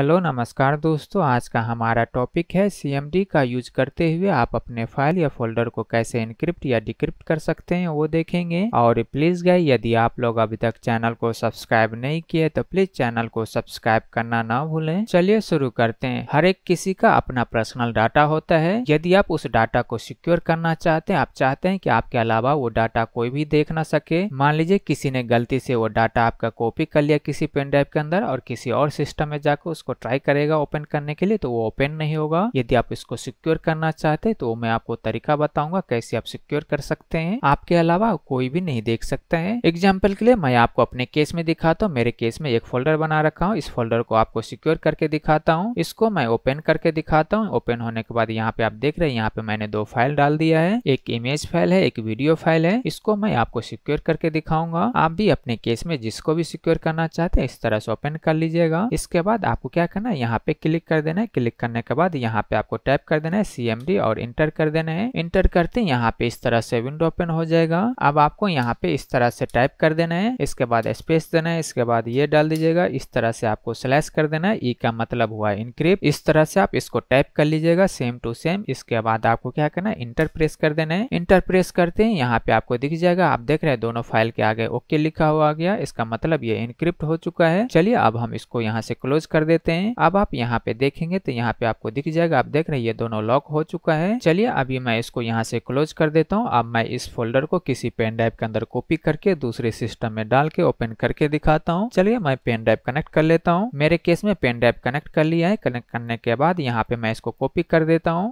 hello नमस्कार दोस्तों आज का हमारा टॉपिक है सी का यूज करते हुए आप अपने फाइल या फोल्डर को कैसे इनक्रिप्ट या डिक्रिप्ट कर सकते हैं वो देखेंगे और प्लीज गए यदि आप लोग अभी तक चैनल को सब्सक्राइब नहीं किए तो प्लीज चैनल को सब्सक्राइब करना ना भूलें चलिए शुरू करते हैं हर एक किसी का अपना पर्सनल डाटा होता है यदि आप उस डाटा को सिक्योर करना चाहते हैं आप चाहते हैं कि आपके अलावा वो डाटा कोई भी देख ना सके मान लीजिए किसी ने गलती से वो डाटा आपका कॉपी कर लिया किसी पेन ड्राइव के अंदर और किसी और सिस्टम में जाकर उसको इसको ट्राई करेगा ओपन करने के लिए तो वो ओपन नहीं होगा यदि आप इसको सिक्योर करना चाहते तो मैं आपको तरीका बताऊंगा कैसे आप सिक्योर कर सकते हैं आपके अलावा कोई भी नहीं देख सकते है एग्जाम्पल के लिए मैं आपको अपने केस में दिखाता हूँ मेरे केस में एक फोल्डर बना रखा हूँ इस फोल्डर को आपको सिक्योर करके दिखाता हूँ इसको मैं ओपन करके दिखाता हूँ ओपन होने के बाद यहाँ पे आप देख रहे हैं यहाँ पे मैंने दो फाइल डाल दिया है एक इमेज फाइल है एक वीडियो फाइल है इसको मैं आपको सिक्योर करके दिखाऊंगा आप भी अपने केस में जिसको भी सिक्योर करना चाहते हैं इस तरह से ओपन कर लीजिएगा इसके बाद आपको क्या करना है यहाँ पे क्लिक कर देना है क्लिक करने के बाद यहाँ पे आपको टाइप कर देना है सी और इंटर कर देना है इंटर करते यहाँ पे इस तरह से विंडो ओपन हो जाएगा अब आपको यहाँ पे इस तरह से टाइप कर देना है इसके बाद स्पेस देना है इसके बाद ये डाल दीजिएगा इस तरह से आपको स्लैश कर देना है ई e का मतलब हुआ इनक्रिप्ट इस तरह से आप इसको टाइप कर लीजिएगा सेम टू सेम इसके बाद आपको क्या करना है इंटर प्रेस कर देना है इंटर प्रेस करते हैं यहाँ पे आपको दिख जाएगा आप देख रहे हैं दोनों फाइल के आगे ओके लिखा हुआ गया इसका मतलब ये इनक्रिप्ट हो चुका है चलिए अब हम इसको यहाँ से क्लोज कर देते देते हैं अब आप यहाँ पे देखेंगे तो यहाँ पे आपको दिख जाएगा आप देख रहे हैं ये दोनों लॉक हो चुका है चलिए अभी मैं इसको यहाँ से क्लोज कर देता हूँ अब मैं इस फोल्डर को किसी पेन ड्राइव के अंदर कॉपी करके दूसरे सिस्टम में डाल के ओपन करके दिखाता हूँ चलिए मैं पेन ड्राइव कनेक्ट कर लेता हूँ मेरे केस में पेन ड्राइव कनेक्ट कर लिया है कनेक्ट करने के बाद यहाँ पे मैं इसको कॉपी कर देता हूँ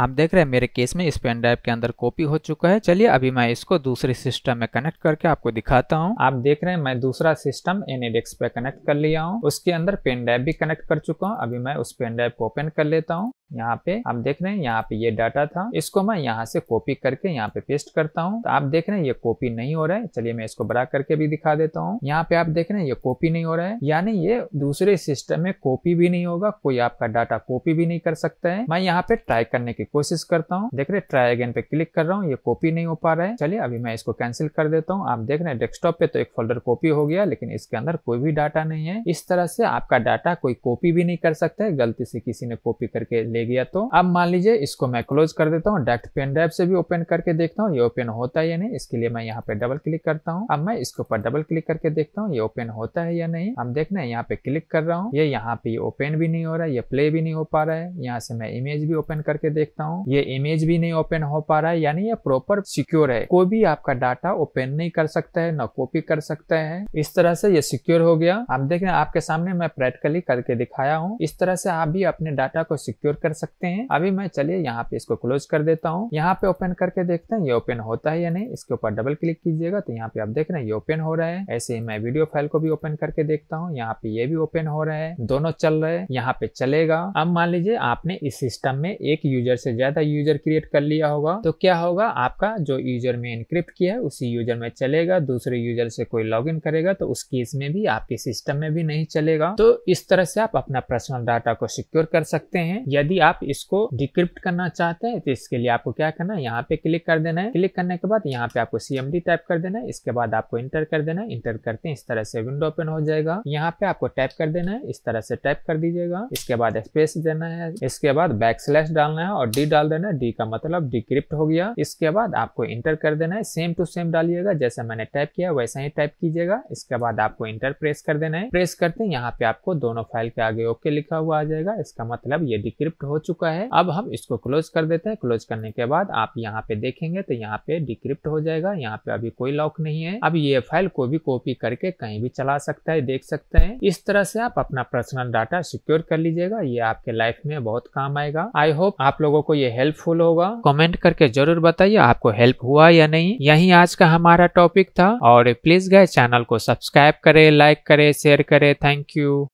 आप देख रहे हैं मेरे केस में इस पेन ड्राइव के अंदर कॉपी हो चुका है चलिए अभी मैं इसको दूसरे सिस्टम में कनेक्ट करके आपको दिखाता हूँ आप देख रहे हैं मैं दूसरा सिस्टम एनेडेक्स पे कनेक्ट कर लिया हूँ उसके अंदर पेन ड्राइव भी कनेक्ट कर चुका हूँ अभी मैं उस पेन ड्राइव को ओपन कर लेता हूँ यहाँ पे आप देख रहे हैं यहाँ पे ये डाटा था इसको मैं यहाँ से कॉपी करके यहाँ पे पेस्ट करता हूँ तो आप देख रहे हैं ये कॉपी नहीं हो रहा है चलिए मैं इसको बड़ा करके भी दिखा देता हूँ यहाँ पे आप देख रहे हैं ये कॉपी नहीं हो रहा है यानी ये दूसरे सिस्टम में कॉपी भी नहीं होगा कोई आपका डाटा कॉपी भी नहीं कर सकता है मैं यहाँ पे ट्राई करने की कोशिश करता हूँ देख रहे ट्राई अगेन पे क्लिक कर रहा हूँ ये कॉपी नहीं हो पा रहा है चलिए अभी मैं इसको कैंसिल कर देता हूँ आप देख रहे हैं डेस्कटॉप पे तो एक फोल्डर कॉपी हो गया लेकिन इसके अंदर कोई भी डाटा नहीं है इस तरह से आपका डाटा कोई कॉपी भी नहीं कर सकता है गलती से किसी ने कॉपी करके ले गया तो अब मान लीजिए इसको मैं क्लोज कर देता हूँ डायरेक्ट पेन ड्राइव से भी ओपन करके देखता हूँ ये ओपन होता है या नहीं इसके लिए मैं यहाँ पे डबल क्लिक करता हूँ अब मैं इसके ऊपर डबल क्लिक करके देखता हूँ ये ओपन होता है या नहीं अब देखना रहे यहाँ पे क्लिक कर रहा हूँ ये यहाँ पे ओपन भी नहीं हो रहा है ये प्ले भी नहीं हो पा रहा है यहाँ से मैं इमेज भी ओपन करके देखता हूँ ये इमेज भी नहीं ओपन हो पा रहा है यानी ये प्रॉपर सिक्योर है कोई भी आपका डाटा ओपन नहीं कर सकता है न कॉपी कर सकता है इस तरह से ये सिक्योर हो गया आप देख आपके सामने मैं प्रैक्टिकली करके दिखाया हूँ इस तरह से आप भी अपने डाटा को सिक्योर कर सकते हैं अभी मैं चलिए यहाँ पे इसको क्लोज कर देता हूँ यहाँ पे ओपन करके देखते हैं ये ओपन होता है या नहीं इसके ऊपर डबल क्लिक कीजिएगा तो यहाँ पे आप देख रहे हैं ये ओपन हो रहा है ऐसे ही मैं वीडियो फाइल को भी ओपन करके देखता हूँ यहाँ पे ये भी ओपन हो रहा है दोनों चल रहे हैं यहाँ पे चलेगा अब मान लीजिए आपने इस सिस्टम में एक यूजर से ज्यादा यूजर क्रिएट कर लिया होगा तो क्या होगा आपका जो यूजर में इनक्रिप्ट किया है उसी यूजर में चलेगा दूसरे यूजर से कोई लॉग करेगा तो उस केस में भी आपके सिस्टम में भी नहीं चलेगा तो इस तरह से आप अपना पर्सनल डाटा को सिक्योर कर सकते हैं यदि आप इसको डिक्रिप्ट करना चाहते हैं तो इसके लिए आपको क्या करना है यहाँ पे क्लिक कर देना है क्लिक करने के बाद यहाँ पे आपको सीएमडी टाइप कर देना है इसके बाद आपको इंटर कर देना है इंटर करते हैं इस तरह से विंडो ओपन हो जाएगा यहाँ पे आपको टाइप कर देना है इस तरह से टाइप कर दीजिएगा इसके बाद स्पेस देना है इसके बाद बैक स्लैश डालना है और डी डाल देना है डी का मतलब डिक्रिप्ट हो गया इसके बाद आपको इंटर कर देना है सेम टू सेम डालिएगा जैसे मैंने टाइप किया वैसा ही टाइप कीजिएगा इसके बाद आपको इंटर प्रेस कर देना है प्रेस करते हैं यहाँ पे आपको दोनों फाइल के आगे ओके लिखा हुआ आ जाएगा इसका मतलब ये डिक्रिप्ट हो चुका है अब हम इसको क्लोज कर देते हैं क्लोज करने के बाद आप यहाँ पे देखेंगे तो यहाँ पे डिक्रिप्ट हो जाएगा यहाँ पे अभी कोई लॉक नहीं है अब ये फाइल को भी कॉपी करके कहीं भी चला सकता है देख सकते हैं इस तरह से आप अपना पर्सनल डाटा सिक्योर कर लीजिएगा ये आपके लाइफ में बहुत काम आएगा आई होप आप लोगों को ये हेल्पफुल होगा कॉमेंट करके जरूर बताइए आपको हेल्प हुआ या नहीं यही आज का हमारा टॉपिक था और प्लीज गए चैनल को सब्सक्राइब करे लाइक करे शेयर करे थैंक यू